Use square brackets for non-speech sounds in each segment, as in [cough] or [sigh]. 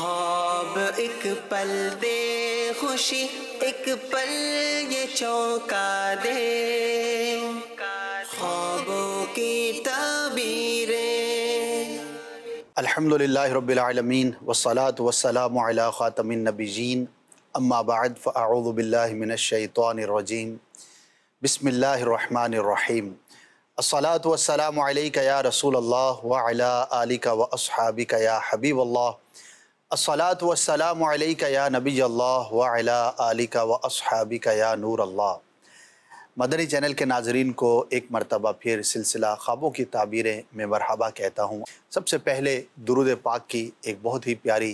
ख्वाब एक पल दे खुशी एक पल ये चौंका दे ख्वाबों की तबीरें अल्हम्दुलिल्लाह रब्बिल आलमीन वस्सलात वस्सलाम अला खातमिन नबीजीन अम्मा बाद फ़अऊज़ु बिल्लाहि मिनश शैतानिर रजीम बिस्मिल्लाहिर रहमानिर रहीम अस्सलातु वस्सलामु अलैका या रसूलल्लाह व अला आलिका व असहाबिका या हबीबल्लाह असलात वसलाम या नबी अल्लाह वाला आलिका व असहाबिका या नूर अल्लाह मदनी चैनल के नाजरीन को एक मरतबा फिर सिलसिला ख्वाबों की ताबीरें में मरहबा कहता हूँ सबसे पहले दरुद पाक की एक बहुत ही प्यारी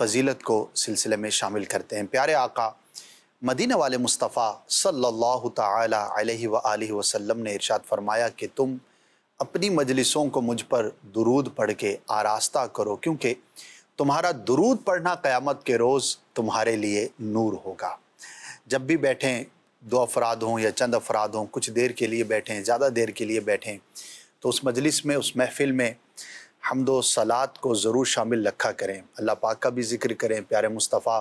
फजीलत को सिलसिले में शामिल करते हैं प्यारे आका मदीना वाले मुस्तफ़ा सल्लल्लाहु ताला अलैहि व आलिहि वसल्लम ने इरशाद फरमाया कि तुम अपनी मजलिसों को मुझ पर दुरूद पढ़ के आरास्ता करो क्योंकि तुम्हारा दुरूद पढ़ना क़यामत के रोज़ तुम्हारे लिए नूर होगा जब भी बैठें दो अफराद हों या चंद अफराद हों कुछ देर के लिए बैठें ज़्यादा देर के लिए बैठें तो उस मजलिस में उस महफ़िल में हमदो सलात को ज़रूर शामिल रखा करें अल्लाह पाक का भी ज़िक्र करें प्यारे मुस्तफ़ा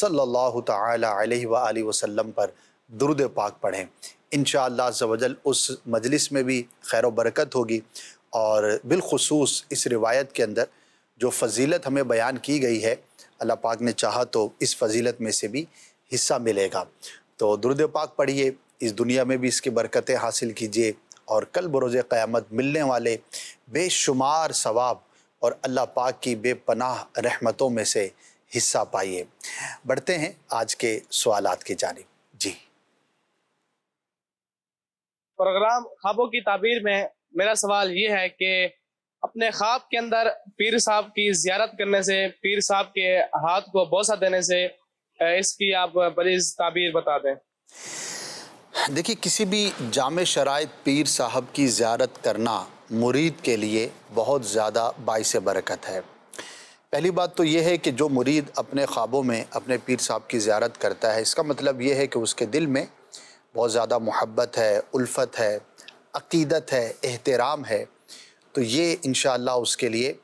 सल्लल्लाहु अलैहि व वसल्लम पर दुरुद पाक पढ़ें इन शजल उस मजलिस में भी खैर बरकत होगी और बिलखसूस इस रिवायत के अंदर जो फजीलत हमें बयान की गई है अल्लाह पाक ने चाहा तो इस फजीलत में से भी हिस्सा मिलेगा तो दुरुद पाक पढ़िए इस दुनिया में भी इसकी बरकतें हासिल कीजिए और कल बरोज़ क़्यामत मिलने वाले बेशुमार सवाब और अल्लाह पाक की बेपनाह रहमतों में से हिस्सा पाइए बढ़ते हैं आज के सवालत की जानब जी प्रोग्राम खाबों की ताबीर में मेरा सवाल ये है कि अपने ख्वाब के अंदर पीर साहब की जियारत करने से पीर साहब के हाथ को बोसा देने से इसकी आप बड़ी ताबीर बता दें देखिए किसी भी जाम शराय पीर साहब की ज्यारत करना मुरीद के लिए बहुत ज़्यादा बायस बरकत है पहली बात तो यह है कि जो मुरीद अपने ख्वाबों में अपने पीर साहब की ज्यारत करता है इसका मतलब यह है कि उसके दिल में बहुत ज़्यादा मोहब्बत है उल्फत है अकीदत है एहतराम है तो ये इन उसके लिए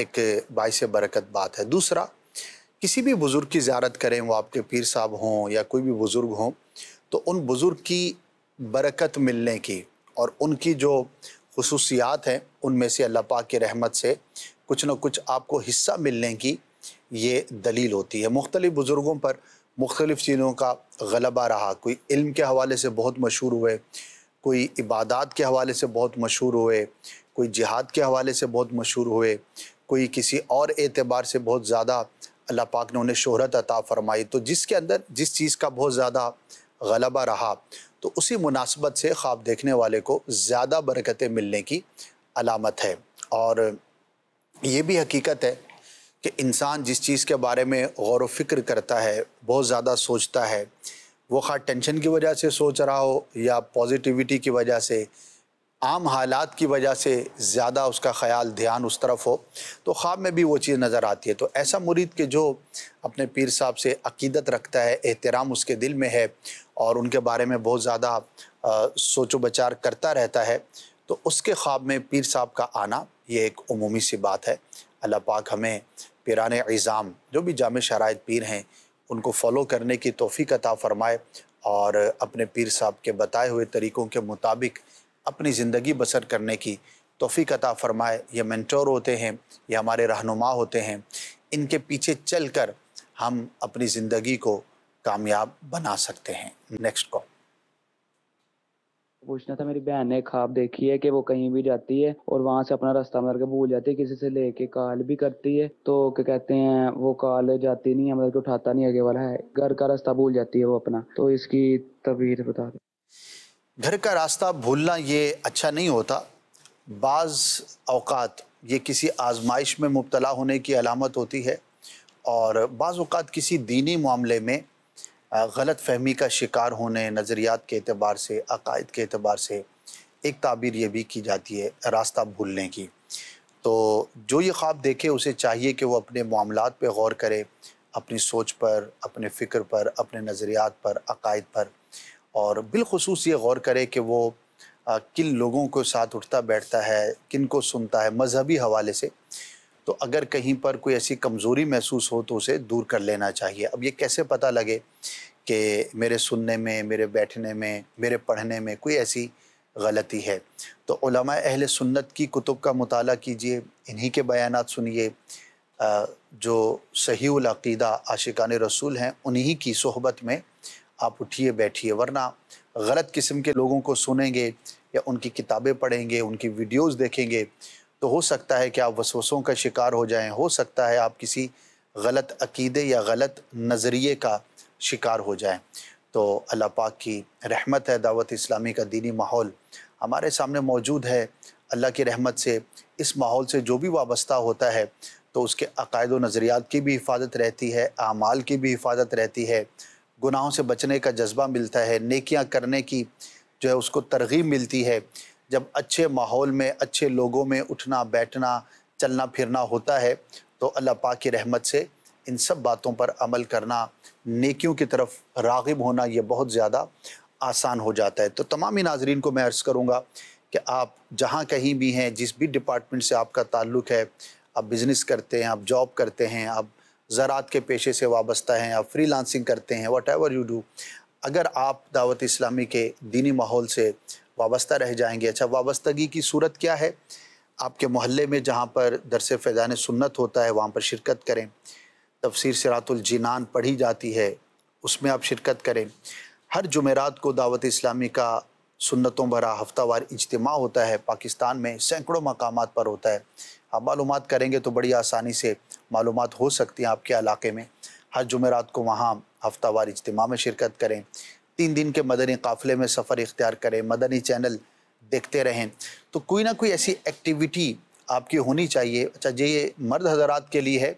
एक बायस बरकत बात है दूसरा किसी भी बुज़ुर्ग की ज्यारत करें वो आपके पीर साहब हों या कोई भी बुज़ुर्ग हों तो उन बुज़ुर्ग की बरकत मिलने की और उनकी जो खसूसियात हैं उनमें से अल्लाह पाक की रहमत से कुछ ना कुछ आपको हिस्सा मिलने की ये दलील होती है मुख्तलिफ़ बुज़ुर्गों पर मुख्तलिफ़ चीज़ों का गलबा रहा कोई इल्म के हवाले से बहुत मशहूर हुए कोई इबादत के हवाले से बहुत मशहूर हुए कोई जिहाद के हवाले से बहुत मशहूर हुए कोई किसी और एतबार से बहुत ज़्यादा अल्लाह पाक ने उन्हें शोहरत अता फ़रमाई तो जिसके अंदर जिस चीज़ का बहुत ज़्यादा गलबा रहा तो उसी मुनासबत से ख्वाब देखने वाले को ज़्यादा बरकतें मिलने की अलामत है और ये भी हकीकत है कि इंसान जिस चीज़ के बारे में गौर वफ़िक्र करता है बहुत ज़्यादा सोचता है वो खा टेंशन की वजह से सोच रहा हो या पॉजिटिविटी की वजह से आम हालात की वजह से ज़्यादा उसका ख्याल ध्यान उस तरफ हो तो ख्वाब में भी वो चीज़ नज़र आती है तो ऐसा मुरीद के जो अपने पीर साहब से अकीदत रखता है एहतराम उसके दिल में है और उनके बारे में बहुत ज़्यादा सोचो बचार करता रहता है तो उसके ख्वाब में पीर साहब का आना ये एक अमूमी सी बात है अल्लाह पाक हमें पिरान एज़ाम जो भी जाम शराय पीर हैं उनको फॉलो करने की तोफ़ी कता फ़रमाए और अपने पीर साहब के बताए हुए तरीक़ों के मुताबिक अपनी ज़िंदगी बसर करने की तोफ़ी अता फ़रमाए ये मैंटोर होते हैं ये हमारे रहनुमा होते हैं इनके पीछे चल कर हम अपनी ज़िंदगी को कामयाब बना सकते हैं नेक्स्ट कॉल पूछना था मेरी बहन ने ख्वाब देखी है कि वो कहीं भी जाती है और वहाँ से अपना रास्ता मतलब भूल जाती है किसी से लेके कॉल भी करती है तो क्या कहते हैं वो कॉल जाती नहीं है मतलब उठाता नहीं आगे वाला है घर का रास्ता भूल जाती है वो अपना तो इसकी तबीयत बता दें घर का रास्ता भूलना ये अच्छा नहीं होता बाज़ अवकात ये किसी आजमाइश में मुबतला होने की अलामत होती है और बाज़ात किसी दीनी मामले में गलत फहमी का शिकार होने नज़रियात के अतबार से अकायद के अतबार से एक ताबीर ये भी की जाती है रास्ता भूलने की तो जो ये ख्वाब देखे उसे चाहिए कि वह अपने मामला पर गौर करे अपनी सोच पर अपने फ़िक्र पर अपने नज़रियात पर अकायद पर और बिलखसूस ये गौर करें कि वो आ, किन लोगों को साथ उठता बैठता है किन को सुनता है मजहबी हवाले से तो अगर कहीं पर कोई ऐसी कमज़ोरी महसूस हो तो उसे दूर कर लेना चाहिए अब ये कैसे पता लगे कि मेरे सुनने में मेरे बैठने में मेरे पढ़ने में कोई ऐसी गलती है तो अहल सुन्नत की कुतुब का मताल कीजिए इन्हीं के बयान सुनिए जो सही अकीदा आशिकान रसूल हैं उन्हीं की सहबत में आप उठिए बैठिए वरना गलत किस्म के लोगों को सुनेंगे या उनकी किताबें पढ़ेंगे उनकी वीडियोस देखेंगे तो हो सकता है कि आप वसवसों का शिकार हो जाएं हो सकता है आप किसी गलत अकीदे या गलत नज़रिए का शिकार हो जाएं तो अल्लाह पाक की रहमत है दावत इस्लामी का दीनी माहौल हमारे सामने मौजूद है अल्लाह की रहमत से इस माहौल से जो भी वाबस्ता होता है तो उसके अकायद व नज़रियात की भी हिफाजत रहती है अमाल की भी हिफाजत रहती है गुनाहों से बचने का जज्बा मिलता है नेकियां करने की जो है उसको तरगीब मिलती है जब अच्छे माहौल में अच्छे लोगों में उठना बैठना चलना फिरना होता है तो अल्लाह पाक की रहमत से इन सब बातों पर अमल करना नेकियों की तरफ रागिब होना ये बहुत ज़्यादा आसान हो जाता है तो तमाम नाजरीन को मैं अर्ज़ करूँगा कि आप जहाँ कहीं भी हैं जिस भी डिपार्टमेंट से आपका ताल्लुक़ है आप बिज़नेस करते हैं आप जॉब करते हैं आप ज़रात के पेशे से वाबस्ता हैं आप फ्री लांसिंग करते हैं वट एवर यू डू अगर आप दावत इस्लामी के दीनी माहौल से वाबस्ता रह जाएंगे अच्छा वाबस्तगी की सूरत क्या है आपके मोहल्ले में जहाँ पर दरस फैज़ान सुन्नत होता है वहाँ पर शिरकत करें तफसर सरातुलजिनान पढ़ी जाती है उसमें आप शिरकत करें हर जुमेरात को दावत इस्लामी का सुन्नतों भरा हफ्तावार इजतमा होता है पाकिस्तान में सैकड़ों मकाम पर होता है आप मालूम करेंगे तो बड़ी आसानी से मालूम हो सकती हैं आपके इलाके में हर जुमेरात को वहाँ हफ्तावार इज्तम में शिरकत करें तीन दिन के मदनी काफ़िले में सफ़र इख्तियार करें मदनी चैनल देखते रहें तो कोई ना कोई ऐसी एक्टिविटी आपकी होनी चाहिए अच्छा ये मर्द हजरात के लिए है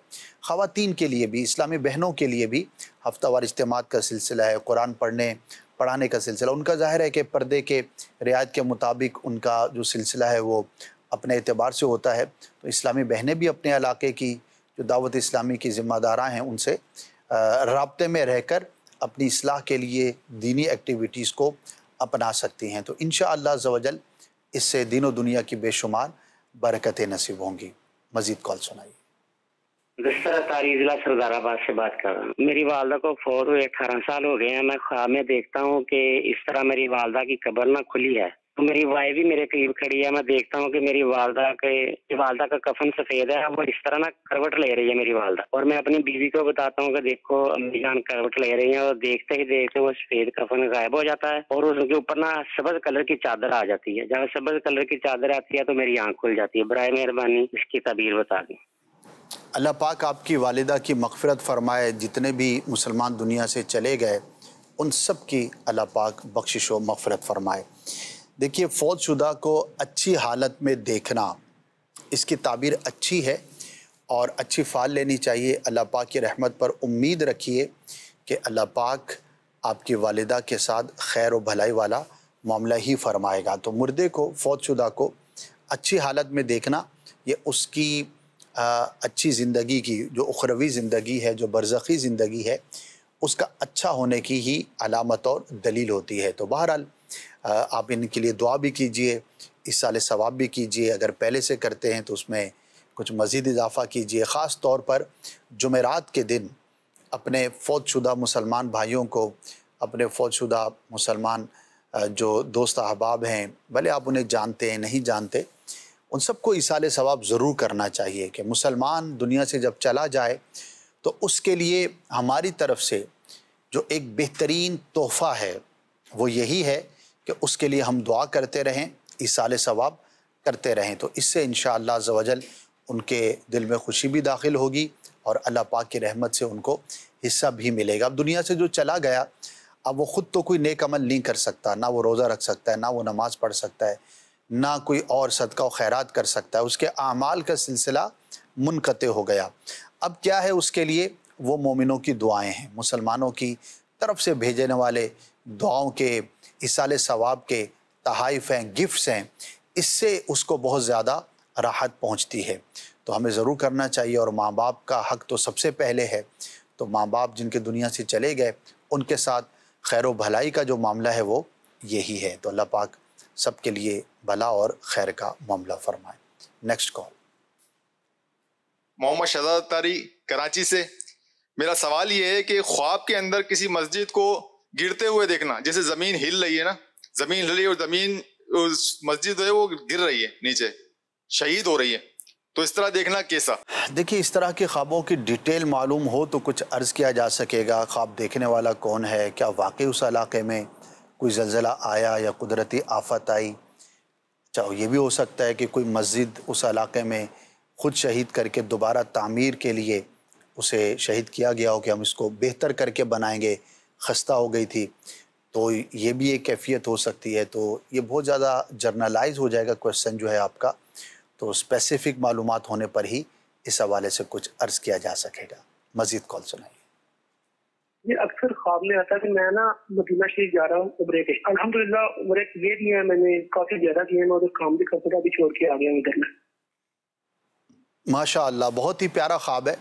ख़वान के लिए भी इस्लामी बहनों के लिए भी हफ्तावार इज्तम का सिलसिला है कुरान पढ़ने पढ़ाने का सिलसिला उनका जाहिर है कि पर्दे के रियायत के मुताबिक उनका जो सिलसिला है वो अपने अतबार से होता है तो इस्लामी बहनें भी अपने इलाके की जो दावत इस्लामी की ज़िम्मेदारा हैं उनसे रबते में रह कर अपनी असलाह के लिए दीनी एक्टिविटीज़ को अपना सकती हैं तो इन शजल इससे दिनों दुनिया की बेशुमार बरकतें नसीब होंगी मज़ीद कॉल सुनाइए तारी जिला सरदाराबाद से बात कर रहा हूँ मेरी वालदा को फौर हुए अठारह साल हो गए हैं मैं ख्वाब में देखता हूँ कि इस तरह मेरी वालदा की कब्र ना खुली है तो मेरी वाइफ भी मेरे करीब खड़ी है मैं देखता हूँ कि मेरी वालदा के वालदा का कफन सफेद है वो इस तरह ना करवट ले रही है मेरी वालदा और मैं अपनी बीवी को बताता हूँ कि देखो अम्मी जान करवट ले रही है और देखते ही देखते वो सफेद कफन गायब हो जाता है और उसके ऊपर ना सबज कलर की चादर आ जाती है जहाँ सबज कलर की चादर आती है तो मेरी आँख खुल जाती है बरए मेहरबानी इसकी तबीर बता दें अल्लाह पाक आपकी वालदा की मगफरत फरमाए जितने भी मुसलमान दुनिया से चले गए उन सब की अल्लाह पाक बख्शिश व मगफरत फरमाए देखिए फौजशुदा को अच्छी हालत में देखना इसकी ताबीर अच्छी है और अच्छी फ़ाल लेनी चाहिए अल्लाह पाक की रहमत पर उम्मीद रखिए कि अल्लाह पाक आपकी वालदा के साथ खैर व भलाई वाला मामला ही फरमाएगा तो मुर्दे को फौजशुदा को अच्छी हालत में देखना ये उसकी आ, अच्छी ज़िंदगी की जो उखरवी ज़िंदगी है जो बरसी ज़िंदगी है उसका अच्छा होने की ही अलामत और दलील होती है तो बहरहाल आप इनके लिए दुआ भी कीजिए इस साल सवाब भी कीजिए अगर पहले से करते हैं तो उसमें कुछ मज़ीद इजाफ़ा कीजिए ख़ास तौर पर जुमेरात के दिन अपने फौजशुदा मुसलमान भाइयों को अपने फौजशुदा मुसलमान जो दोस्त अहबाब हैं भले आप उन्हें जानते हैं नहीं जानते उन सबको इसाल सवाब ज़रूर करना चाहिए कि मुसलमान दुनिया से जब चला जाए तो उसके लिए हमारी तरफ से जो एक बेहतरीन तोहफ़ा है वो यही है कि उसके लिए हम दुआ करते रहें इसाल सवाब करते रहें तो इससे इन शजल उनके दिल में खुशी भी दाखिल होगी और अल्लाह पाक की रहमत से उनको हिस्सा भी मिलेगा अब दुनिया से जो चला गया अब वो ख़ुद तो कोई नेक अमल नहीं कर सकता ना वो रोज़ा रख सकता है ना वो नमाज़ पढ़ सकता है ना कोई और सदका व खैरत कर सकता है उसके अमाल का सिलसिला मुनक़ हो गया अब क्या है उसके लिए वो मोमिनों की दुआएँ हैं मुसलमानों की तरफ से भेजने वाले दुआओं के इसाल सवाब के तहाइफ हैं गिफ्ट्स हैं इससे उसको बहुत ज़्यादा राहत पहुंचती है तो हमें ज़रूर करना चाहिए और माँ बाप का हक तो सबसे पहले है तो माँ बाप जिनके दुनिया से चले गए उनके साथ खैर भलाई का जो मामला है वो यही है तो अल्लाह पाक सब के लिए भला और खैर का मामला फरमाए नेक्स्ट कॉल मोहम्मद शहजाद तारी कराची से मेरा सवाल ये है कि ख्वाब के अंदर किसी मस्जिद को गिरते हुए देखना जैसे जमीन हिल रही है ना जमीन हिल रही है और जमीन उस मस्जिद है वो गिर रही है नीचे शहीद हो रही है तो इस तरह देखना कैसा देखिए इस तरह के ख्वाबों की डिटेल मालूम हो तो कुछ अर्ज़ किया जा सकेगा ख्वाब देखने वाला कौन है क्या वाकई उस इलाके में कोई जलजिला आया या कुदरती आफत आई चाहे ये भी हो सकता है कि कोई मस्जिद उस इलाके में ख़ुद शहीद करके दोबारा तामीर के लिए उसे शहीद किया गया हो कि हम इसको बेहतर करके बनाएंगे खस्ता हो गई थी तो ये भी एक कैफियत हो सकती है तो ये बहुत ज़्यादा जर्नलाइज हो जाएगा क्वेश्चन जो है आपका तो स्पेसिफिक मालूम होने पर ही इस हवाले से कुछ अर्ज किया जा सकेगा मजीद कॉल सुनाइए ये अक्सर ख्वाब में आता है कि मैं ना मदीना शरीफ जा रहा हूँ उम्र के अलहमदिल्ला उम्र ये भी है मैंने काफ़ी ज़्यादा किए मैं उधर काम भी कर सकता भी छोड़ के आ गया इधर में माशा बहुत ही प्यारा ख्वाब है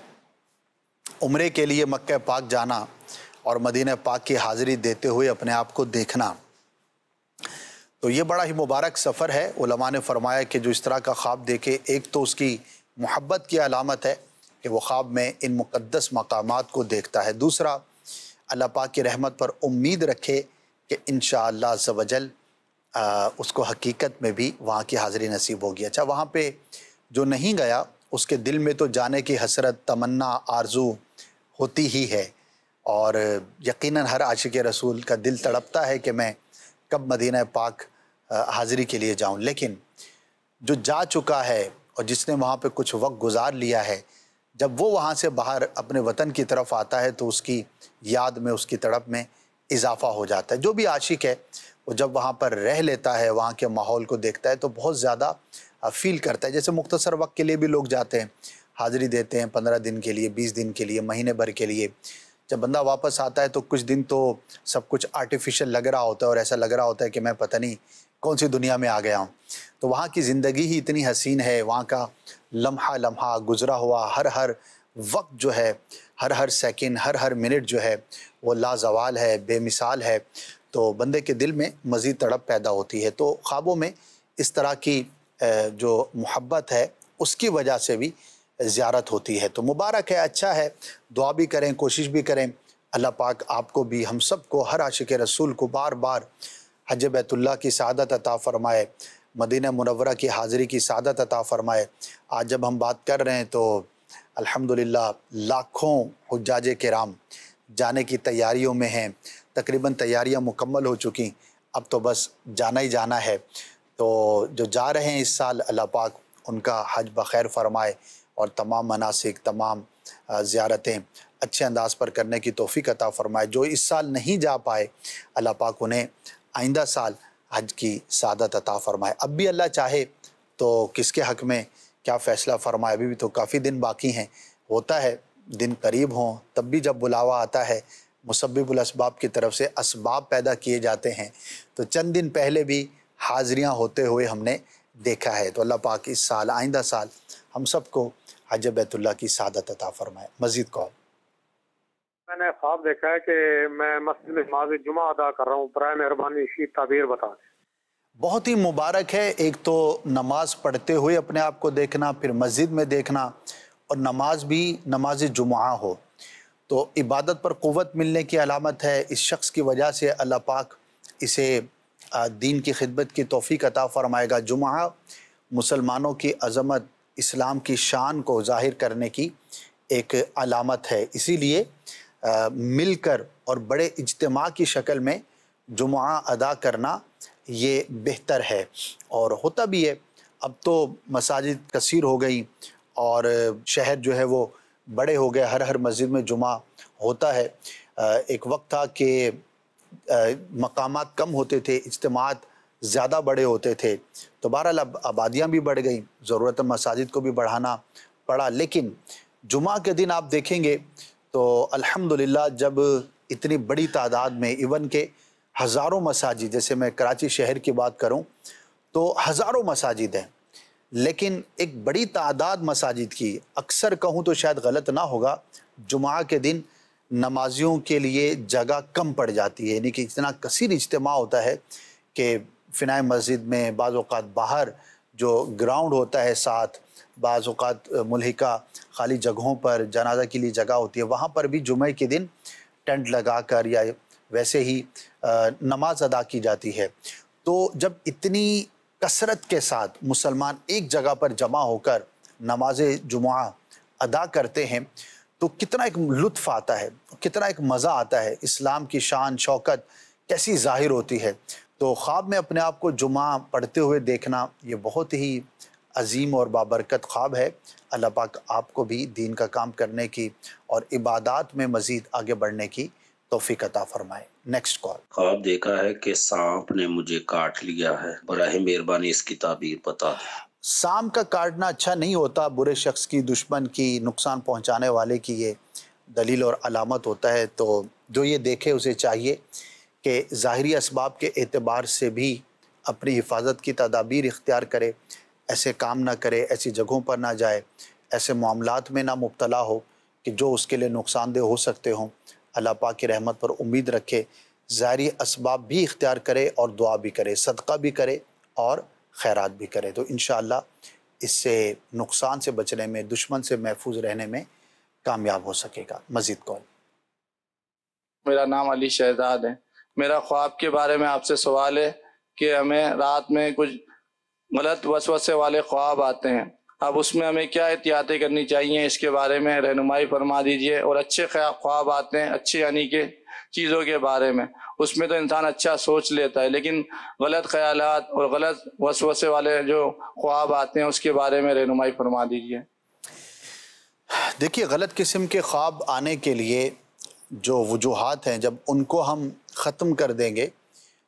उम्र के लिए मक्का पाक जाना और मदीना पाक की हाज़िरी देते हुए अपने आप को देखना तो ये बड़ा ही मुबारक सफ़र है उलमा ने फरमाया कि जो इस तरह का ख्वाब देखे एक तो उसकी मोहब्बत की अलामत है कि वो ख्वाब में इन मुक़दस मकाम को देखता है दूसरा अल्लाह पाक की रहमत पर उम्मीद रखे कि इन शजल उसको हकीकत में भी वहाँ की हाज़िरी नसीब होगी अच्छा वहाँ पर जो नहीं गया उसके दिल में तो जाने की हसरत तमन्ना आरजू होती ही है और यकीनन हर आशिक रसूल का दिल तड़पता है कि मैं कब मदीना पाक हाज़िरी के लिए जाऊं लेकिन जो जा चुका है और जिसने वहाँ पे कुछ वक्त गुजार लिया है जब वो वहाँ से बाहर अपने वतन की तरफ आता है तो उसकी याद में उसकी तड़प में इजाफा हो जाता है जो भी आशिक है वो जब वहाँ पर रह लेता है वहाँ के माहौल को देखता है तो बहुत ज़्यादा फील करता है जैसे मुख्तसर वक्त के लिए भी लोग जाते हैं हाज़िरी देते हैं पंद्रह दिन के लिए बीस दिन के लिए महीने भर के लिए जब बंदा वापस आता है तो कुछ दिन तो सब कुछ आर्टिफिशियल लग रहा होता है और ऐसा लग रहा होता है कि मैं पता नहीं कौन सी दुनिया में आ गया हूँ तो वहाँ की ज़िंदगी ही इतनी हसीन है वहाँ का लम्हा लम्हा गुजरा हुआ हर हर वक्त जो है हर हर सेकेंड हर हर मिनट जो है वो लाजवाल है बेमिसाल है तो बंदे के दिल में मज़ीद तड़प पैदा होती है तो ख्वाबों में इस तरह की जो मोहब्बत है उसकी वजह से भी ज़्यारत होती है तो मुबारक है अच्छा है दुआ भी करें कोशिश भी करें अल्लाह पाक आपको भी हम सब को हर आशिक रसूल को बार बार हज बैतुल्ला की सदत अता फ़रमाए मदीना मनवरा की हाज़िरी की सदत अता फ़रमाए आज जब हम बात कर रहे हैं तो अल्हम्दुलिल्लाह लाखों हजाज कराम जाने की तैयारियों में हैं तकरीबन तैयारियां मुकम्मल हो चुकी अब तो बस जाना ही जाना है तो जो जा रहे हैं इस साल अल्लाह पाक उनका हज बखैर फरमाए और तमाम मनासिक तमाम ज़्यारतें अच्छे अंदाज पर करने की तोफ़ी अता फ़रमाए जो इस साल नहीं जा पाए अल्लाह पाक उन्हें आइंदा साल हज की सादत अता फ़रमाए अब भी अल्लाह चाहे तो किसके हक़ में क्या फ़ैसला फ़रमाए अभी भी तो काफ़ी दिन बाकी हैं होता है दिन करीब हों तब भी जब बुलावा आता है मुसब्बुलसबाब की तरफ से इसबाब पैदा किए जाते हैं तो चंद दिन पहले भी हाज़िरियाँ होते हुए हमने देखा है तो अल्लाह पाक इस साल आइंदा साल हम सबको हज बैतुल्ला की सादत अता फरमाए मजीद कॉल मैंने ख्वाब देखा है कि मैं मस्जिद में नमाज जुमा अदा कर रहा हूँ बर मेहरबानी इसकी तबीर बता दें बहुत ही मुबारक है एक तो नमाज पढ़ते हुए अपने आप को देखना फिर मस्जिद में देखना और नमाज भी नमाज जुमा हो तो इबादत पर क़वत मिलने की अलामत है इस शख्स की वजह से अल्लाह पाक इसे दीन की खिदमत की तोफ़ी अता फ़रमाएगा जुमा मुसलमानों की अजमत इस्लाम की शान को जाहिर करने की एक अलामत है इसीलिए मिलकर और बड़े इजतमा की शक्ल में जुमा अदा करना ये बेहतर है और होता भी है अब तो मसाजिद कसीर हो गई और शहर जो है वो बड़े हो गए हर हर मस्जिद में जुमा होता है एक वक्त था कि मकामात कम होते थे इज्तमात ज़्यादा बड़े होते थे तो बहरहाल अब आबादियाँ भी बढ़ गई ज़रूरत मसाजिद को भी बढ़ाना पड़ा लेकिन जुमा के दिन आप देखेंगे तो अल्हम्दुलिल्लाह जब इतनी बड़ी तादाद में इवन के हज़ारों मसाजिद जैसे मैं कराची शहर की बात करूँ तो हज़ारों मसाजिद हैं लेकिन एक बड़ी तादाद मसाजिद की अक्सर कहूँ तो शायद गलत ना होगा जुमा के दिन नमाजियों के लिए जगह कम पड़ जाती है यानी कि इतना कसीर इज्तम होता है कि फ़िना मस्जिद में बाज़ात बाहर जो ग्राउंड होता है साथ बाज़ात मलहिका खाली जगहों पर जनाजा के लिए जगह होती है वहाँ पर भी जुमे के दिन टेंट लगा कर या वैसे ही नमाज अदा की जाती है तो जब इतनी कसरत के साथ मुसलमान एक जगह पर जमा होकर नमाज जुमा अदा करते हैं तो कितना एक लुत्फ़ आता है कितना एक मज़ा आता है इस्लाम की शान शौकत कैसी ज़ाहिर होती है तो ख्वाब में अपने आप को जुमा पढ़ते हुए देखना ये बहुत ही अजीम और बाबरकत ख्वाब है अल्लाह पाक आपको भी दीन का काम करने की और इबादत में मज़ीद आगे बढ़ने की तोफ़ी अता फरमाए नेक्स्ट कॉल ख्वाब देखा है कि सांप ने मुझे काट लिया है बरह मेहरबानी इसकी ताबीर बता दें सांप का काटना अच्छा नहीं होता बुरे शख्स की दुश्मन की नुकसान पहुंचाने वाले की ये दलील और अलामत होता है तो जो ये देखे उसे चाहिए कि ज़ाहरी इसबाब के अतबार से भी अपनी हिफाजत की तदाबीर इख्तियार करे ऐसे काम ना करे ऐसी जगहों पर ना जाए ऐसे मामला में ना मुबतला हो कि जो उसके लिए नुकसानदेह हो सकते हों अल्लाह पाक की रहमत पर उम्मीद रखे ज़ाहरी इसबाब भी इख्तियार करे और दुआ भी करे सदका भी करे और खैरात भी करे तो इन इससे नुकसान से बचने में दुश्मन से महफूज रहने में कामयाब हो सकेगा मज़ीद कॉल मेरा नाम अली शहजाद है मेरा ख्वाब के बारे में आपसे सवाल है कि हमें रात में कुछ गलत वसवसे वाले ख्वाब आते हैं अब उसमें हमें क्या एहतियातें करनी चाहिए इसके बारे में रहनुमाई फरमा दीजिए और अच्छे ख्वाब आते हैं अच्छे यानी के चीज़ों के बारे में उसमें तो इंसान अच्छा सोच लेता है लेकिन गलत ख्याल और गलत वसवसे वाले जो ख्वाब आते हैं उसके बारे में रहनुमाई फरमा दीजिए देखिए गलत किस्म के ख्वाब आने के लिए जो वजूहत हैं जब उनको हम ख़त्म कर देंगे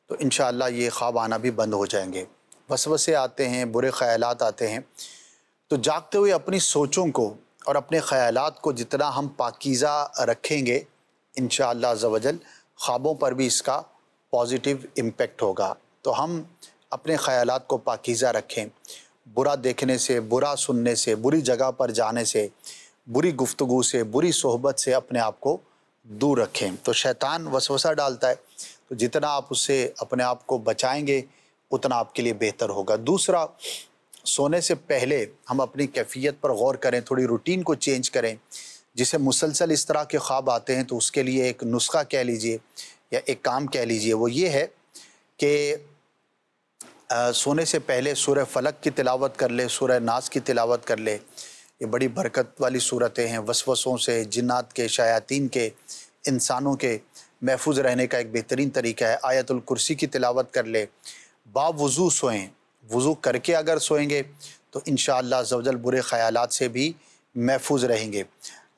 तो इन ये ख्वाब आना भी बंद हो जाएंगे वसे आते हैं बुरे ख्याल आते हैं तो जागते हुए अपनी सोचों को और अपने ख्याल को जितना हम पाकिज़ा रखेंगे इन शवजल ख्वाबों पर भी इसका पॉजिटिव इम्पेक्ट होगा तो हम अपने ख्याल को पाकिज़ा रखें बुरा देखने से बुरा सुनने से बुरी जगह पर जाने से बुरी गुफ्तु से बुरी सोहबत से अपने आप को दूर रखें तो शैतान वसवसा डालता है तो जितना आप उससे अपने आप को बचाएंगे उतना आपके लिए बेहतर होगा दूसरा सोने से पहले हम अपनी कैफियत पर गौर करें थोड़ी रूटीन को चेंज करें जिसे मुसलसल इस तरह के ख्वाब आते हैं तो उसके लिए एक नुस्खा कह लीजिए या एक काम कह लीजिए वो ये है कि सोने से पहले सूर्य फलक की तिलावत कर ले सूर्य नाज की तिलावत कर ले ये बड़ी बरकत वाली सूरतें हैं वसवसों से जिन्नात के शयातीन के इंसानों के महफूज रहने का एक बेहतरीन तरीका है आयतुल कुर्सी की तिलावत कर ले बावज़ू सोएं वज़ू करके अगर सोएंगे तो इन शजल बुरे ख़्याल से भी महफूज रहेंगे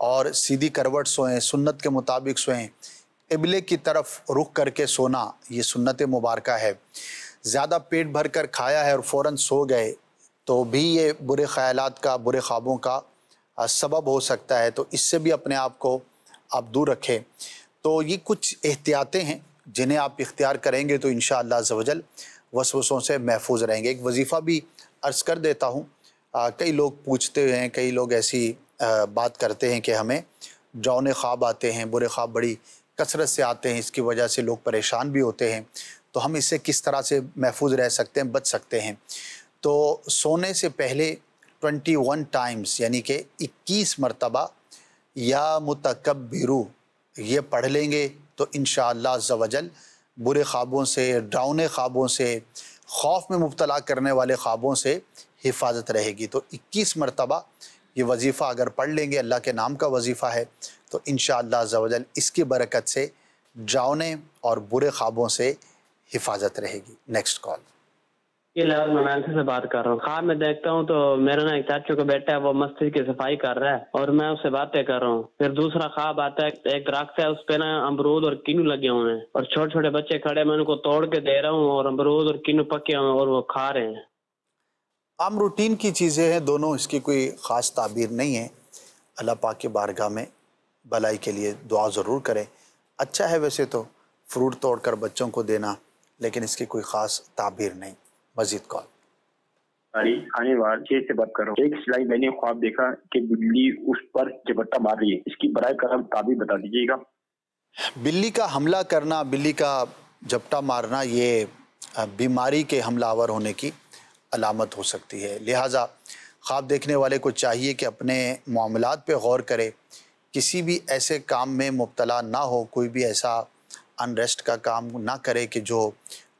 और सीधी करवट सोएं सुन्नत के मुताबिक सोएं इबले की तरफ रुख करके सोना ये सुन्नत मुबारक है ज़्यादा पेट भर कर खाया है और फ़ौर सो गए तो भी ये बुरे ख्याल का बुरे ख्वाबों का सबब हो सकता है तो इससे भी अपने आप को आप दूर रखें तो ये कुछ एहतियातें हैं जिन्हें आप इख्तियार करेंगे तो इन शजल वसवसों से महफूज रहेंगे एक वजीफ़ा भी अर्ज़ कर देता हूँ कई लोग पूछते हैं कई लोग ऐसी आ, बात करते हैं कि हमें जौन ख्वाब आते हैं बुरे ख्वाब बड़ी कसरत से आते हैं इसकी वजह से लोग परेशान भी होते हैं तो हम इससे किस तरह से महफूज रह सकते हैं बच सकते हैं तो सोने से पहले 21 टाइम्स यानी कि 21 मरतबा या मुतकबिरू ये पढ़ लेंगे तो इन शजल बुरे ख्वाबों से डरावने ख्वाबों से खौफ में मुबतला करने वाले ख्वाबों से हिफाजत रहेगी तो 21 मरतबा ये वजीफ़ा अगर पढ़ लेंगे अल्लाह के नाम का वजीफ़ा है तो इन शजल इसकी बरकत से डाउने और बुरे ख्वाबों से हिफाजत रहेगी नेक्स्ट कॉल लेवल में मैं से बात कर रहा हूँ हाँ मैं देखता हूँ तो मेरा ना एक चाचू का बेटा है वो मस्जिद की सफाई कर रहा है और मैं उससे बातें कर रहा हूँ फिर दूसरा खाब आता है एक दरख्त है उस पर ना अमरूद और किन्नू लगे हुए हैं और छोटे छोटे बच्चे खड़े मैं उनको तोड़ के दे रहा हूँ और अमरूद और किन्नू पके हुए और वो खा रहे हैं आम रूटीन की चीज़ें हैं दोनों इसकी कोई ख़ास ताबीर नहीं है अल्लाह पाक के बारगाह में भलाई के लिए दुआ ज़रूर करें अच्छा है वैसे तो फ्रूट तोड़कर बच्चों को देना लेकिन इसकी कोई ख़ास ताबीर नहीं मजीद कॉल आने थाने वारचे से बात कर रहा हूँ एक सिलाई मैंने ख्वाब देखा कि बिल्ली उस पर झपट्टा मार रही है इसकी बरए करम ताबी बता दीजिएगा बिल्ली का हमला करना बिल्ली का जबटा मारना ये बीमारी के हमलावर होने की अलामत हो सकती है लिहाजा ख्वाब देखने वाले को चाहिए कि अपने मामला पर गौर करे किसी भी ऐसे काम में मुबतला ना हो कोई भी ऐसा अनरेस्ट का काम ना करे कि जो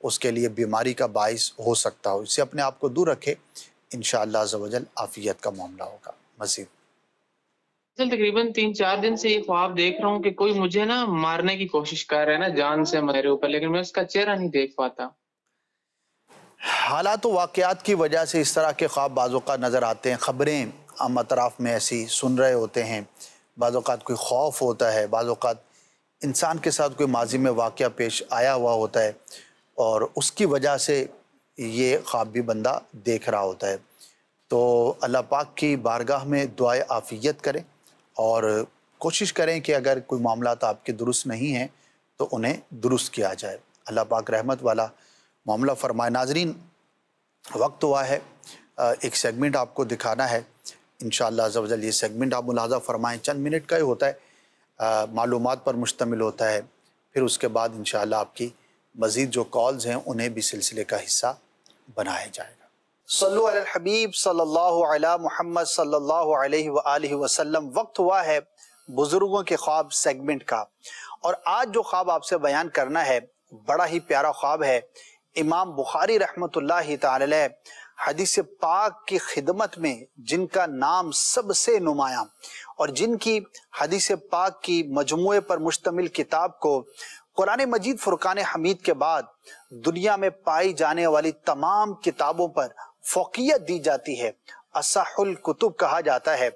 उसके लिए बीमारी का बायस हो सकता हो इससे अपने आप को दूर रखे इन शजल आफियत का मामला होगा मजीद तकरीबन तीन चार दिन से ये ख्वाब देख रहा हूँ कि कोई मुझे ना मारने की कोशिश कर रहा है ना जान से मेरे ऊपर लेकिन मैं उसका चेहरा नहीं देख पाता हालात तो वाक़ात की वजह से इस तरह के ख्वाब बाज़ात नज़र आते हैं ख़बरें हम अतराफ़ में ऐसी सुन रहे होते हैं बाज़ात कोई खौफ होता है बाज़ात इंसान के साथ कोई माजी में वाक़ पेश आया हुआ होता है और उसकी वजह से ये ख्वाब भी बंदा देख रहा होता है तो अल्लाह पाक की बारगाह में दुआ आफ़ियत करें और कोशिश करें कि अगर कोई मामला आपके दुरुस्त नहीं हैं तो उन्हें दुरुस्त किया जाए अल्लाह पाक रहमत वाला मामला फरमाए नाजरीन वक्त हुआ है एक सेगमेंट आपको दिखाना है इन शजल ये सेगमेंट आप मुलाजा फरमाएँ चंद मिनट का ही होता है मालूम पर मुश्तमिल होता है फिर उसके बाद इन आपकी मज़ीद जो कॉल्स हैं उन्हें भी सिलसिले का हिस्सा बनाया जाएगा हबीब सल्लल्लाहु अला मोहम्मद सल्लल्लाहु अलैहि वसल्लम वक्त हुआ है बुज़ुर्गों के ख्वाब सेगमेंट का और आज जो ख्वाब आपसे बयान करना है बड़ा ही प्यारा ख्वाब है इमाम बुखारी रहमत ला हदीस पाक की खिदमत में जिनका नाम सबसे नुमाया और जिनकी हदीस पाक की मजमू पर मुश्तमिल किताब को कुरान मजीद फुरकान हमीद के बाद दुनिया में पाई जाने वाली तमाम किताबों पर फोकियत दी जाती है असहुल कुतुब कहा जाता है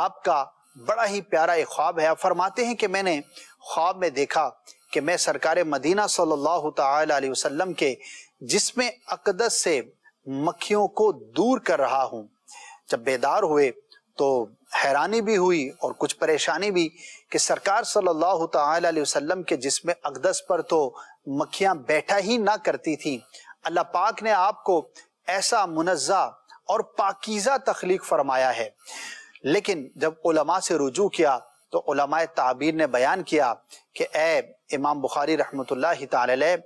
आपका बड़ा ही प्यारा एक ख्वाब है आप फरमाते हैं कि मैंने ख्वाब में देखा कि मैं सरकार मदीना सल्लल्लाहु अलैहि वसल्लम के जिसमें अकदस से मक्खियों को दूर कर रहा हूँ जब बेदार हुए तो हैरानी भी हुई और कुछ परेशानी भी कि सरकार सल्लल्लाहु अलैहि वसल्लम के जिसमें अकदस पर तो मक्खियां बैठा ही ना करती थी अल्लाह पाक ने आपको ऐसा मुनज़ा और पाकिज़ा तख्लीक फरमाया है लेकिन जब उलमा से रुजू किया तो उलमाए ताबीर ने बयान किया कि ए इमाम बुखारी रहमत ला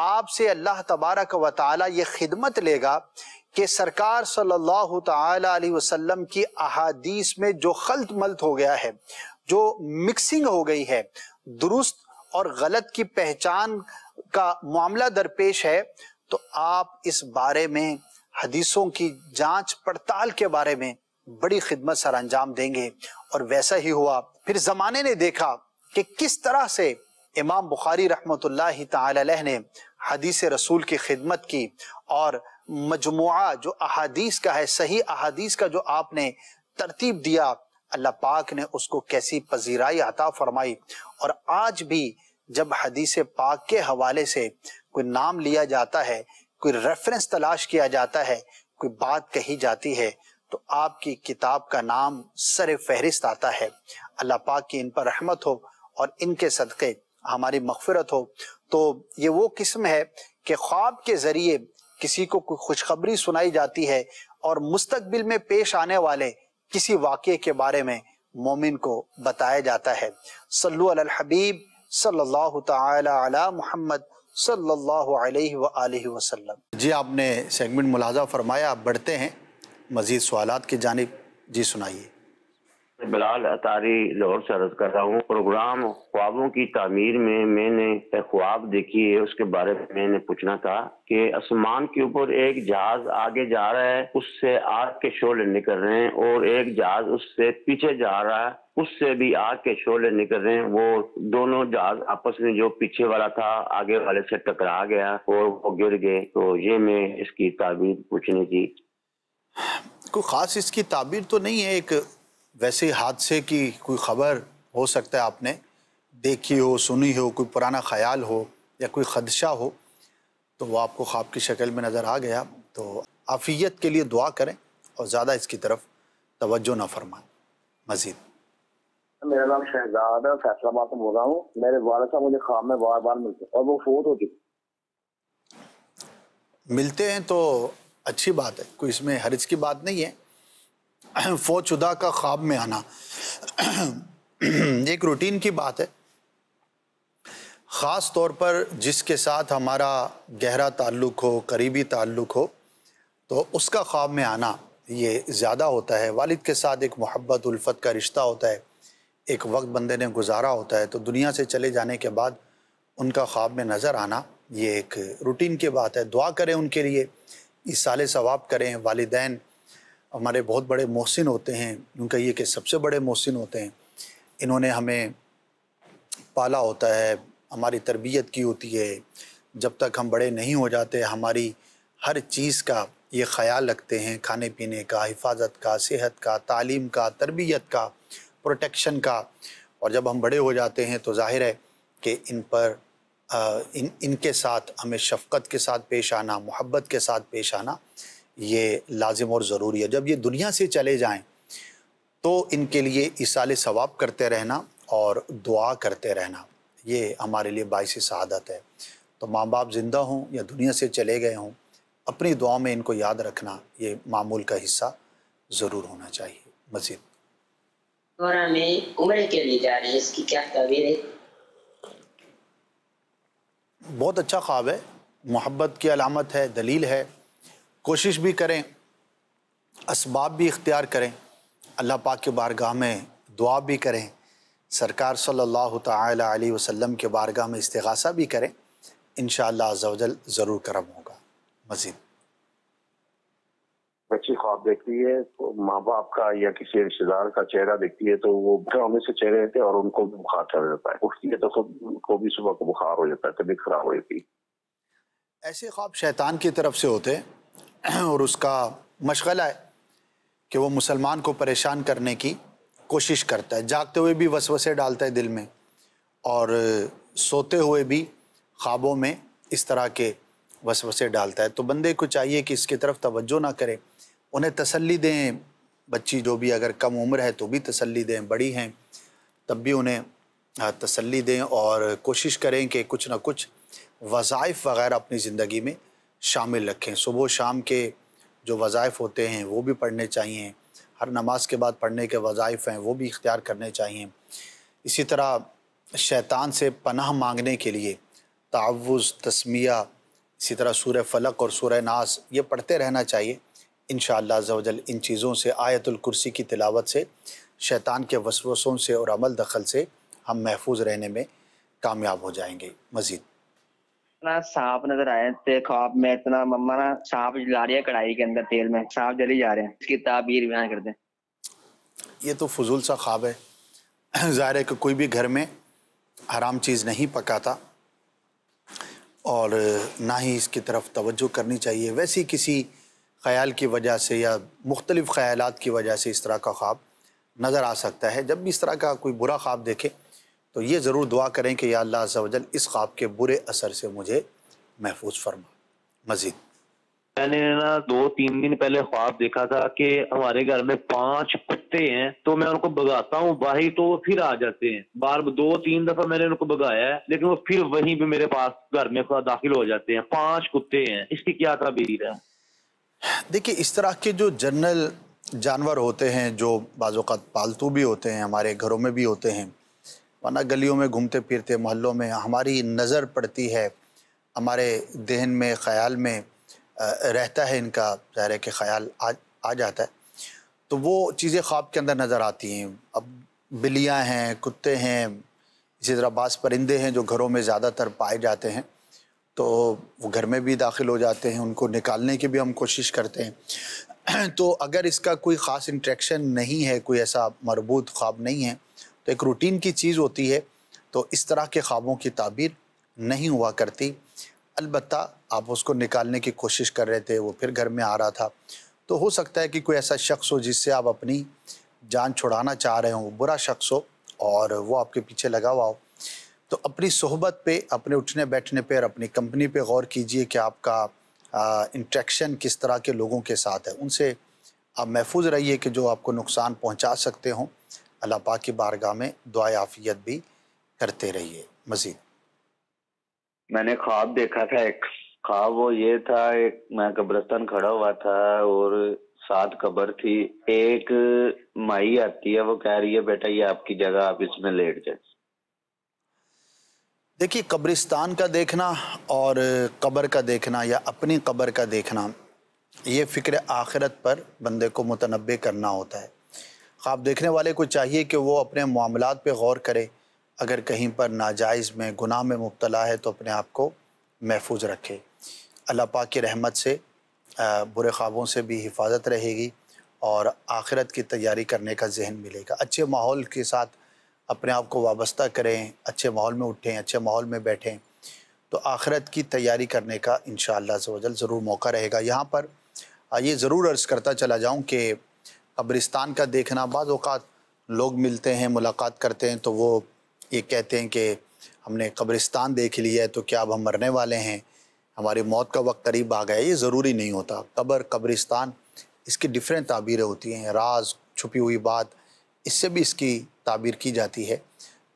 आपसे अल्लाह तबारक व ताली ये खिदमत लेगा कि सरकार सल्लल्लाहु सल्ला वसल्लम की अहादीस में जो खलत मलत हो गया है जो मिक्सिंग हो गई है दुरुस्त और गलत की पहचान का मामला दरपेश है तो आप इस बारे में हदीसों की जांच पड़ताल के बारे में बड़ी खिदमत सर अंजाम देंगे और वैसा ही हुआ फिर जमाने ने देखा कि किस तरह से इमाम बुखारी रहमत ने हदीस रसूल की खिदमत की और मजमु जो अहादीस का है सही अहादीस का जो आपने तरतीब दिया अल्लाह पाक ने उसको कैसी पजीराई अता फरमाई और आज भी जब हदीस पाक के हवाले से कोई नाम लिया जाता है कोई रेफरेंस तलाश किया जाता है कोई बात कही जाती है तो आपकी किताब का नाम सर फहरिस्त आता है अल्लाह पाक की इन पर रहमत हो और इनके सदक़े हमारी मफफरत हो तो ये वो किस्म है कि ख्वाब के ज़रिए किसी को कोई खुशखबरी सुनाई जाती है और मुस्तकबिल में पेश आने वाले किसी वाक्य के बारे में मोमिन को बताया जाता है सल्लु अल हबीब सल्लल्लाहु ताला अला मोहम्मद सल्लल्लाहु अलैहि व आलिहि वसल्लम जी आपने सेगमेंट मुलाजा फरमाया आप बढ़ते हैं मज़ीद सवाल की जानब जी सुनाइए बिलाल अतारी लाहौर से अर्ज कर रहा हूँ प्रोग्राम ख्वाबों की तामीर में मैंने ख्वाब देखी है उसके बारे में मैंने पूछना था कि आसमान के ऊपर एक जहाज आगे जा रहा है उससे आग के शोले निकल रहे हैं और एक जहाज उससे पीछे जा रहा है उससे भी आग के शोले निकल रहे हैं वो दोनों जहाज आपस में जो पीछे वाला था आगे वाले से टकरा गया और वो गिर गए तो ये मैं इसकी ताबीर पूछने की कोई खास इसकी ताबीर तो नहीं है एक वैसे हादसे की कोई ख़बर हो सकता है आपने देखी हो सुनी हो कोई पुराना ख्याल हो या कोई खदशा हो तो वो आपको ख्वाब की शक्ल में नज़र आ गया तो आफियत के लिए दुआ करें और ज़्यादा इसकी तरफ तवज्जो ना फरमाएं मज़ीद मेरा नाम शहजाद है फैसलाबाद से बोल रहा हूँ मेरे वाले साहब मुझे ख्वाब में बार बार मिलते और वो फोत हो चुकी मिलते हैं तो अच्छी बात है कोई इसमें हर्ज की बात नहीं है [clears throat] फौजुदा का ख्वाब में आना [clears throat] एक रूटीन की बात है ख़ास तौर पर जिसके साथ हमारा गहरा ताल्लुक हो करीबी ताल्लुक हो तो उसका ख्वाब में आना ये ज़्यादा होता है वालिद के साथ एक मोहब्बत उल्फत का रिश्ता होता है एक वक्त बंदे ने गुजारा होता है तो दुनिया से चले जाने के बाद उनका ख्वाब में नज़र आना ये एक रूटीन की बात है दुआ करें उनके लिए इस साल सवाब करें वालदेन हमारे बहुत बड़े मोहसिन होते हैं उनका ये कि सबसे बड़े मोहसिन होते हैं इन्होंने हमें पाला होता है हमारी तरबियत की होती है जब तक हम बड़े नहीं हो जाते हमारी हर चीज़ का ये ख्याल रखते हैं खाने पीने का हिफाजत का सेहत का तालीम का तरबियत का प्रोटेक्शन का और जब हम बड़े हो जाते हैं तो जाहिर है कि इन पर आ, इन इनके साथ हमें शफकत के साथ पेश आना मोहब्बत के साथ पेश आना ये लाजिम और ज़रूरी है जब ये दुनिया से चले जाएं तो इनके लिए इसाले सवाब करते रहना और दुआ करते रहना ये हमारे लिए बायस शहादत है तो माँ बाप ज़िंदा हों या दुनिया से चले गए हों अपनी दुआ में इनको याद रखना ये मामूल का हिस्सा ज़रूर होना चाहिए मज़ीद में उम्र के लिए जा रही है इसकी क्या तबीर है बहुत अच्छा ख्वाब है मोहब्बत की अलामत है दलील है कोशिश भी करें इसबाब भी इख्तियार करें अल्लाह पाक के बारगाह में दुआ भी करें सरकार सल्लल्लाहु अलैहि वसल्लम के बारगाह में इस्तासा भी करें इन शजल ज़रूर करम होगा मज़ीद बच्ची ख्वाब देखती है तो माँ बाप का या किसी रिश्तेदार का चेहरा देखती है तो वो बुरा होने से चेहरे रहते हैं और उनको भी बुखार चढ़ जाता है उठती है तो खुद को भी सुबह को बुखार हो जाता है तबीयत खराब हो जाती है ऐसे ख्वाब शैतान की तरफ से होते हैं [clears throat] और उसका मशगला है कि वो मुसलमान को परेशान करने की कोशिश करता है जागते हुए भी वसवसे डालता है दिल में और सोते हुए भी ख्वाबों में इस तरह के वसवसे डालता है तो बंदे को चाहिए कि इसकी तरफ तवज्जो ना करें उन्हें तसल्ली दें बच्ची जो भी अगर कम उम्र है तो भी तसल्ली दें बड़ी हैं तब भी उन्हें तसल्ली दें और कोशिश करें कि कुछ ना कुछ वज़ाइफ़ वगैरह अपनी ज़िंदगी में शामिल रखें सुबह शाम के जो वज़ाइफ़ होते हैं वो भी पढ़ने चाहिए हर नमाज के बाद पढ़ने के वज़ाइफ़ हैं वो भी इख्तियार करने चाहिए इसी तरह शैतान से पनाह मांगने के लिए तावुज़ तस्मिया इसी तरह सूर फलक और सूर नास ये पढ़ते रहना चाहिए इन शजल इन चीज़ों से आयतुल कुर्सी की तिलावत से शैतान के वसवसों से और अमल दखल से हम महफूज रहने में कामयाब हो जाएंगे मज़ीद इतना साफ नजर आए थे ख्वाब में इतना मम्मा ना साफ जला रही है कढ़ाई के अंदर तेल में साफ जली जा रहे हैं इसकी ताबीर बयान कर दे ये तो फजूल सा ख्वाब है [clears throat] ज़ाहिर है कि कोई भी घर में हराम चीज़ नहीं पकाता और ना ही इसकी तरफ तवज्जो करनी चाहिए वैसे किसी ख्याल की वजह से या मुख्तलिफ़ ख्याल की वजह से इस तरह का ख्वाब नज़र आ सकता है जब भी इस तरह का कोई बुरा ख्वाब देखे तो ये ज़रूर दुआ करें कि या अल्लाह वजल इस ख्वाब के बुरे असर से मुझे महफूज फरमा मज़ीद मैंने ना दो तीन दिन पहले ख्वाब देखा था कि हमारे घर में पांच कुत्ते हैं तो मैं उनको भगाता हूँ बाहर तो वो फिर आ जाते हैं बार दो तीन दफा मैंने उनको भगाया है लेकिन वो फिर वहीं पे मेरे पास घर में दाखिल हो जाते हैं पांच कुत्ते हैं इसकी क्या तबीर है देखिए इस तरह के जो जनरल जानवर होते हैं जो बाज़ात पालतू भी होते हैं हमारे घरों में भी होते हैं वरना गलियों में घूमते फिरते मोहल्लों में हमारी नज़र पड़ती है हमारे दहन में ख्याल में रहता है इनका ज़ाहिर के ख्याल आ आ जाता है तो वो चीज़ें ख्वाब के अंदर नज़र आती हैं अब बिल्लियाँ हैं कुत्ते हैं इसी तरह बास परिंदे हैं जो घरों में ज़्यादातर पाए जाते हैं तो वो घर में भी दाखिल हो जाते हैं उनको निकालने की भी हम कोशिश करते हैं [clears throat] तो अगर इसका कोई ख़ास इंट्रैक्शन नहीं है कोई ऐसा मरबूत ख्वाब नहीं है तो एक रूटीन की चीज़ होती है तो इस तरह के ख्वाबों की ताबीर नहीं हुआ करती अलबत् आप उसको निकालने की कोशिश कर रहे थे वो फिर घर में आ रहा था तो हो सकता है कि कोई ऐसा शख्स हो जिससे आप अपनी जान छुड़ाना चाह रहे हो बुरा शख्स हो और वो आपके पीछे लगा हुआ हो तो अपनी सोहबत पे अपने उठने बैठने पे और अपनी कंपनी पे गौर कीजिए कि आपका इंट्रैक्शन किस तरह के लोगों के साथ है उनसे आप महफूज रहिए कि जो आपको नुकसान पहुंचा सकते हों अल्लाह पाक की बारगाह में दुआ आफियत भी करते रहिए मज़ीद मैंने ख्वाब देखा था एक ख्वाब वो ये था एक मैं कब्रस्तान खड़ा हुआ था और सात कब्र थी एक माई आती है वो कह रही है बेटा ये आपकी जगह आप इसमें लेट जाए देखिए कब्रिस्तान का देखना और कब्र का देखना या अपनी कब्र का देखना ये फ़िक्र आखिरत पर बंदे को मुतनबे करना होता है ख्वाब देखने वाले को चाहिए कि वो अपने मामला पर गौर करे अगर कहीं पर नाजायज़ में गुनाह में मुबतला है तो अपने आप को महफूज रखे अल्लाह पाक की रहमत से बुरे ख्वाबों से भी हिफाजत रहेगी और आखिरत की तैयारी करने का जहन मिलेगा अच्छे माहौल के साथ अपने आप को वाबस्ता करें अच्छे माहौल में उठें अच्छे माहौल में बैठें तो आखिरत की तैयारी करने का इन शजल ज़रूर मौका रहेगा यहाँ पर ये ज़रूर अर्ज़ करता चला जाऊँ कि कब्रिस्तान का देखना बाद अवत लोग मिलते हैं मुलाकात करते हैं तो वो ये कहते हैं कि हमने कब्रिस्तान देख लिया है तो क्या अब हम मरने वाले हैं हमारी मौत का वक्त करीब आ गया ये ज़रूरी नहीं होता कब्र कब्रिस्तान इसकी डिफरेंट ताबीरें होती हैं राज छुपी हुई बात इससे भी इसकी ताबीर की जाती है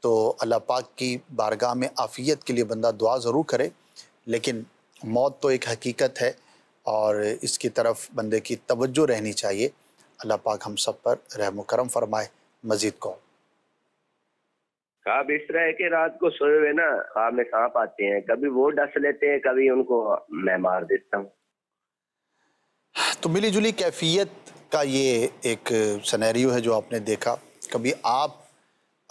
तो अल्लाह पाक की बारगाह में आफ़ियत के लिए बंदा दुआ ज़रूर करे लेकिन मौत तो एक हकीकत है और इसकी तरफ बंदे की तवज्जो रहनी चाहिए अल्लाह पाक हम सब पर रहम करम फरमाए मजीद कौन खाब इस तरह के रात को सोए हुए ना खाब में सांप आते हैं कभी वो डस लेते हैं कभी उनको मैं मार देता हूँ तो मिली जुली कैफियत का ये एक सनेरियो है जो आपने देखा कभी आप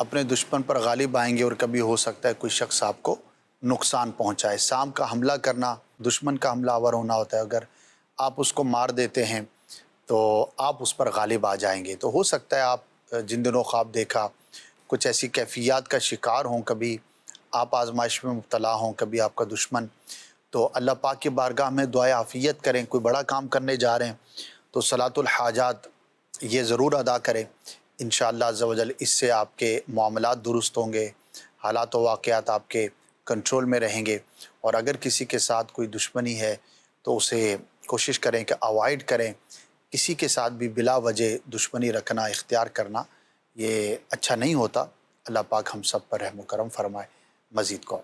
अपने दुश्मन पर गालिब आएंगे और कभी हो सकता है कोई शख्स आपको नुकसान पहुंचाए सांप का हमला करना दुश्मन का हमला आवर होना होता है अगर आप उसको मार देते हैं तो आप उस पर गालिब आ जाएंगे तो हो सकता है आप जिन दिनों ख्वाब देखा कुछ ऐसी कैफियत का शिकार हों कभी आप आजमाइश में मुबतला हों कभी आपका दुश्मन तो अल्लाह पाक की बारगाह में दुआ आफ़ियत करें कोई बड़ा काम करने जा रहे हैं तो सलातुल हाजात ये ज़रूर अदा करें इन शजल इससे आपके मामला दुरुस्त होंगे हालात वाक़ात आपके कंट्रोल में रहेंगे और अगर किसी के साथ कोई दुश्मनी है तो उसे कोशिश करें कि अवॉइड करें किसी के साथ भी बिला वजह दुश्मनी रखना इख्तियार करना ये अच्छा नहीं होता अल्लाह पाक हम सब पर रहम करम फरमाए मज़ीद कौन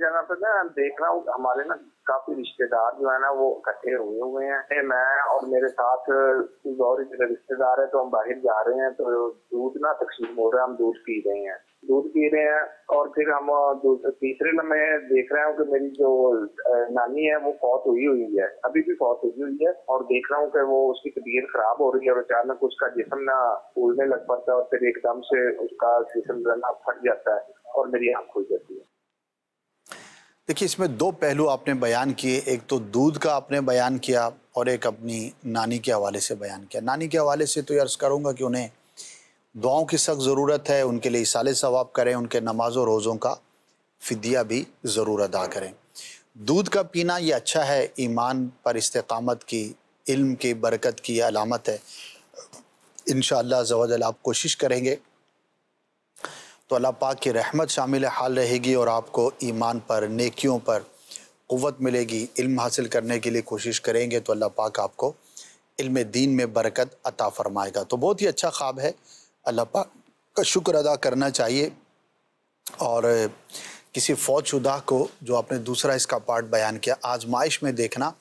जना पता ना देख रहा हूँ हमारे ना काफी रिश्तेदार जो है ना वो इकट्ठे हुए हुए हैं मैं और मेरे साथ और रिश्तेदार है तो हम बाहर जा रहे हैं तो दूध ना तकसीम हो रहा है हम दूध पी रहे हैं दूध पी रहे हैं और फिर हम तीसरे लम्हे देख रहे हूँ कि मेरी जो नानी है वो फौत हुई हुई है अभी भी फौत हुई हुई है और देख रहा हूँ कि वो उसकी तबीयत खराब हो रही है और अचानक उसका जिसम ना फूलने लग पड़ता है और फिर एकदम से उसका जिसम जो है ना फट जाता है और मेरी आँख खुल जाती है देखिए इसमें दो पहलू आपने बयान किए एक तो दूध का आपने बयान किया और एक अपनी नानी के हवाले से बयान किया नानी के हवाले से तो अर्ज़ करूँगा कि उन्हें दुआओं की सख्त ज़रूरत है उनके लिए साले सवाब करें उनके नमाज और रोज़ों का फ़िदिया भी ज़रूर अदा करें दूध का पीना ये अच्छा है ईमान पर इस्तकामत की इल्म की बरकत की अलामत है इन शाह आप कोशिश करेंगे तो अल्लाह पाक की रहमत शामिल हाल रहेगी और आपको ईमान पर नेकियों पर क़वत मिलेगी इल्म हासिल करने के लिए कोशिश करेंगे तो अल्लाह पाक आपको इल्म दीन में बरकत अता फ़रमाएगा तो बहुत ही अच्छा ख्वाब है अल्लाह पाक का शुक्र अदा करना चाहिए और किसी फौजशुदा को जो आपने दूसरा इसका पार्ट बयान किया आजमाइश में देखना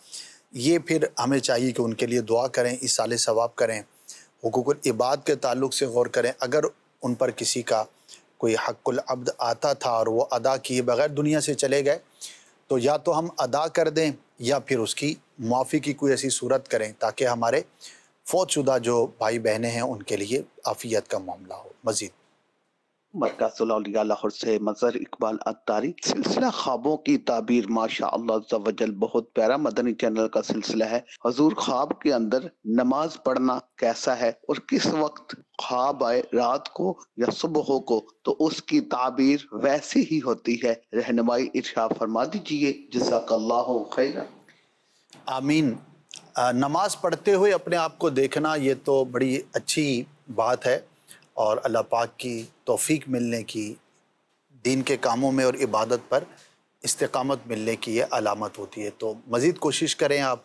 ये फिर हमें चाहिए कि उनके लिए दुआ करें इस साल सवाब करें हुकूक इबाद के ताल्लुक से गौर करें अगर उन पर किसी का कोई हक़ुल अब्द आता था और वो अदा किए बगैर दुनिया से चले गए तो या तो हम अदा कर दें या फिर उसकी मुआफ़ी की कोई ऐसी सूरत करें ताकि हमारे फौजशुदा जो भाई बहनें हैं उनके लिए आफ़ियत का मामला हो मज़ीद मरकज़ से मज़र इकबाल अतारी सिलसिला ख्वाबों की ताबीर माशा वजल बहुत प्यारा मदनी चैनल का सिलसिला है हजूर ख्वाब के अंदर नमाज पढ़ना कैसा है और किस वक्त ख्वाब आए रात को या सुबह को तो उसकी ताबीर वैसी ही होती है रहनमाई इर्शा फरमा दीजिए जजाकल्ला आमीन नमाज पढ़ते हुए अपने आप को देखना ये तो बड़ी अच्छी बात है और अल्लाह पाक की तौफीक मिलने की दीन के कामों में और इबादत पर इस्तकामत मिलने की ये अलामत होती है तो मज़ीद कोशिश करें आप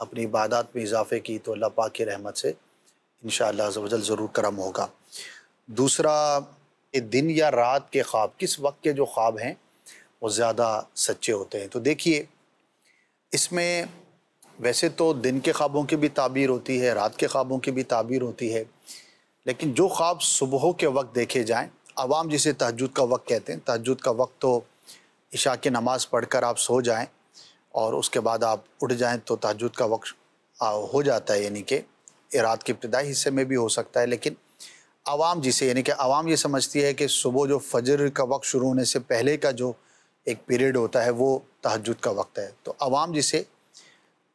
अपनी इबादत में इजाफे की तो अल्लाह पाक की रहमत से इन शजल ज़रूर करम होगा दूसरा दिन या रात के ख्वाब किस वक्त के जो ख्वाब हैं वो ज़्यादा सच्चे होते हैं तो देखिए इसमें वैसे तो दिन के ख्वाबों की भी ताबीर होती है रात के ख्वाबों की भी ताबीर होती है लेकिन जो ख्वाब सुबह के वक्त देखे जाएँ आवाम जिसे तहजद का वक्त कहते हैं तहजद का वक्त तो इशा की नमाज़ पढ़ कर आप सो जाएँ और उसके बाद आप उठ जाएँ तो तहजद का वक्त हो जाता है यानी कि इरात के इब्तदाई हिस्से में भी हो सकता है लेकिन आवाम जिसे यानी कि आवाम ये समझती है कि सुबह जो फजर का वक्त शुरू होने से पहले का जो एक पीरियड होता है वो तहजद का वक्त है तो आवाम जिसे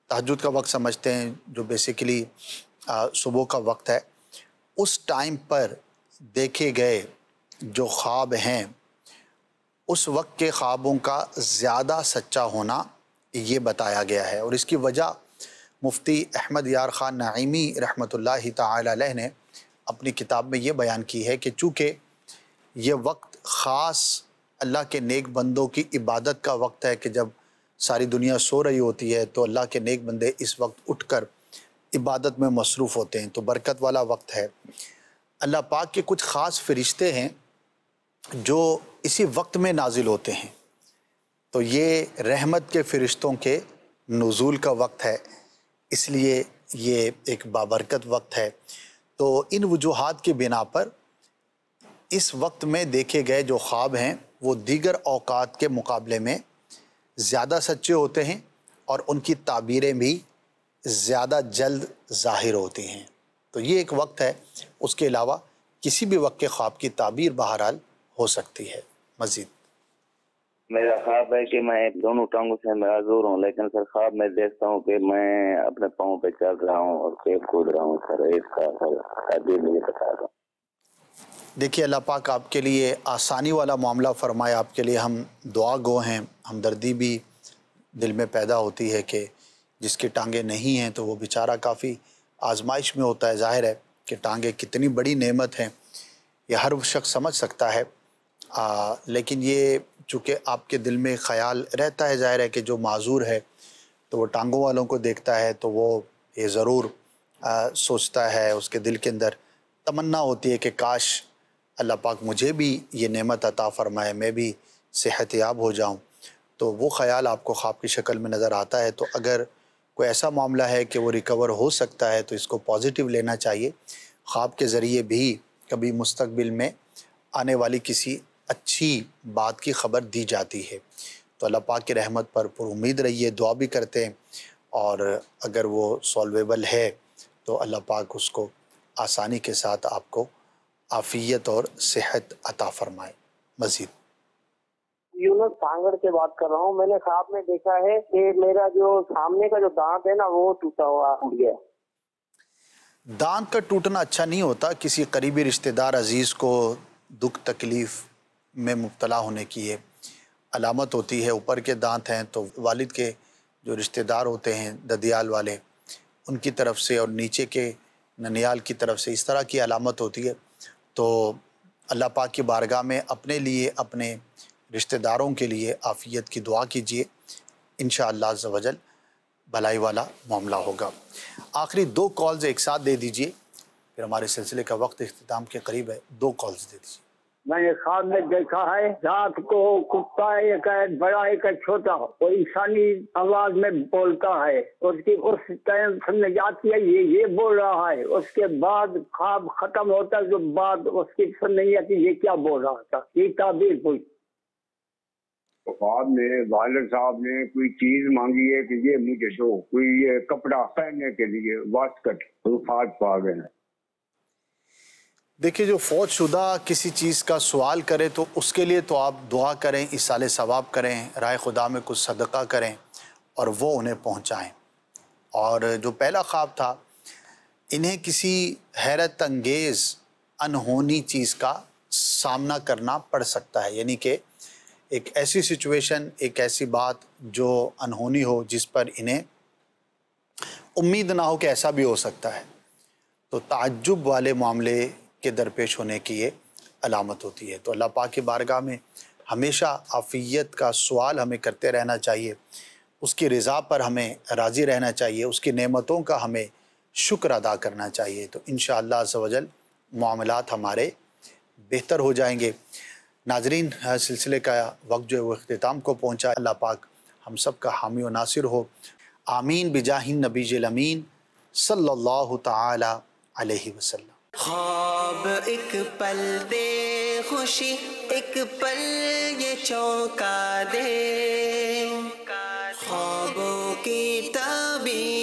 तहजद का वक्त समझते हैं जो बेसिकली सुबह का वक्त है उस टाइम पर देखे गए जो ख्वाब हैं उस वक्त के ख्वाबों का ज़्यादा सच्चा होना ये बताया गया है और इसकी वजह मुफ्ती अहमद यार ख़ान नईमी रहमत ताल ने अपनी किताब में ये बयान की है कि चूँकि ये वक्त ख़ास अल्लाह के नेक बंदों की इबादत का वक्त है कि जब सारी दुनिया सो रही होती है तो अल्लाह के नेक बंदे इस वक्त उठकर इबादत में मसरूफ़ होते हैं तो बरकत वाला वक्त है अल्लाह पाक के कुछ ख़ास फरिश्ते हैं जो इसी वक्त में नाजिल होते हैं तो ये रहमत के फरिश्तों के नज़ूल का वक्त है इसलिए ये एक बाबरकत वक्त है तो इन वजूहत के बिना पर इस वक्त में देखे गए जो ख्वाब हैं वो दीगर अवकात के मुकाबले में ज़्यादा सच्चे होते हैं और उनकी ताबीरें भी ज़्यादा जल्द ज़ाहिर होती हैं तो ये एक वक्त है उसके अलावा किसी भी वक्त के ख्वाब की ताबीर बहरहाल हो सकती है मज़ीद मेरा ख्वाब है कि मैं दोनों टांगों से मजूर हूँ लेकिन सर ख्वाब में देखता हूँ कि मैं अपने पाँव पे चल रहा हूँ और खेल कूद रहा हूँ सर इसका मुझे बता देखिए अल्लाह पाक आपके लिए आसानी वाला मामला फरमाए आपके लिए हम दुआ गो हैं हमदर्दी भी दिल में पैदा होती है कि जिसकी टांगे नहीं हैं तो वो बेचारा काफ़ी आजमाइश में होता है जाहिर है कि टांगे कितनी बड़ी नेमत हैं ये हर शख्स समझ सकता है आ, लेकिन ये चूँकि आपके दिल में ख्याल रहता है जाहिर है कि जो माजूर है तो वो टांगों वालों को देखता है तो वो ये ज़रूर सोचता है उसके दिल के अंदर तमन्ना होती है कि काश अल्लाह पाक मुझे भी ये नेमत अता फ़रमाए मैं भी सेहत याब हो जाऊँ तो वो ख्याल आपको ख्वाब की शक्ल में नज़र आता है तो अगर कोई ऐसा मामला है कि वो रिकवर हो सकता है तो इसको पॉजिटिव लेना चाहिए ख्वाब के ज़रिए भी कभी मुस्तबिल में आने वाली किसी अच्छी बात की खबर दी जाती है तो अल्लाह पाक की रहमत पर पुर उम्मीद रहिए दुआ भी करते हैं और अगर वो सॉल्वेबल है तो अल्लाह पाक उसको आसानी के साथ आपको आफ़ियत और सेहत अता फ़रमाए मज़ीद यूनुस सांगड़ से बात कर रहा हूँ मैंने ख्वाब में देखा है कि मेरा जो सामने का जो दांत है ना वो टूटा हुआ टूट गया दांत का टूटना अच्छा नहीं होता किसी करीबी रिश्तेदार अजीज को दुख तकलीफ में मुबतला होने की है अलामत होती है ऊपर के दांत हैं तो वालिद के जो रिश्तेदार होते हैं ददियाल वाले उनकी तरफ से और नीचे के ननियाल की तरफ से इस तरह की अलामत होती है तो अल्लाह पाक की बारगाह में अपने लिए अपने रिश्तेदारों के लिए आफ़ियत की दुआ कीजिए इन शजल भलाई वाला मामला होगा आखिरी दो कॉल्स एक साथ दे दीजिए फिर हमारे सिलसिले का वक्त अख्ताम के करीब है दो कॉल्स दे दीजिए मैंने ख्वाब में देखा है रात को कुत्ता है एक बड़ा एक छोटा वो इंसानी आवाज में बोलता है उसकी उस टाइम समझ जाती है ये ये बोल रहा है उसके बाद खाब खत्म होता है जो बाद उसकी समझ नहीं आती ये क्या बोल रहा था ये ताबीर पूछ तो बाद में वालिद साहब ने कोई चीज मांगी है कि ये मुझे दो कोई ये कपड़ा पहनने के लिए वास्कट रुफात तो पा गए देखिए जो फौज शुदा किसी चीज़ का सवाल करे तो उसके लिए तो आप दुआ करें इसाल सवाब करें राय खुदा में कुछ सदका करें और वो उन्हें पहुंचाएं और जो पहला ख्वाब था इन्हें किसी हैरत अंगेज़ अनहोनी चीज़ का सामना करना पड़ सकता है यानी कि एक ऐसी सिचुएशन एक ऐसी बात जो अनहोनी हो जिस पर इन्हें उम्मीद ना हो कि ऐसा भी हो सकता है तो ताज्जुब वाले मामले के दरपेश होने की ये अलामत होती है तो अल्लाह पाक की बारगाह में हमेशा आफ़ियत का सवाल हमें करते रहना चाहिए उसकी रज़ा पर हमें राज़ी रहना चाहिए उसकी नेमतों का हमें शुक्र अदा करना चाहिए तो इन शजल मामला हमारे बेहतर हो जाएंगे नाजरीन सिलसिले का वक्त जो है वो अख्ताम को पहुँचा अल्लाह पाक हम सब का हामी व नासिर हो आमीन बिजाहिन नबी ताला अलैहि वसल्लम ख्वाब एक पल दे खुशी एक पल ये चौंका दे ख्वाबों की तबीर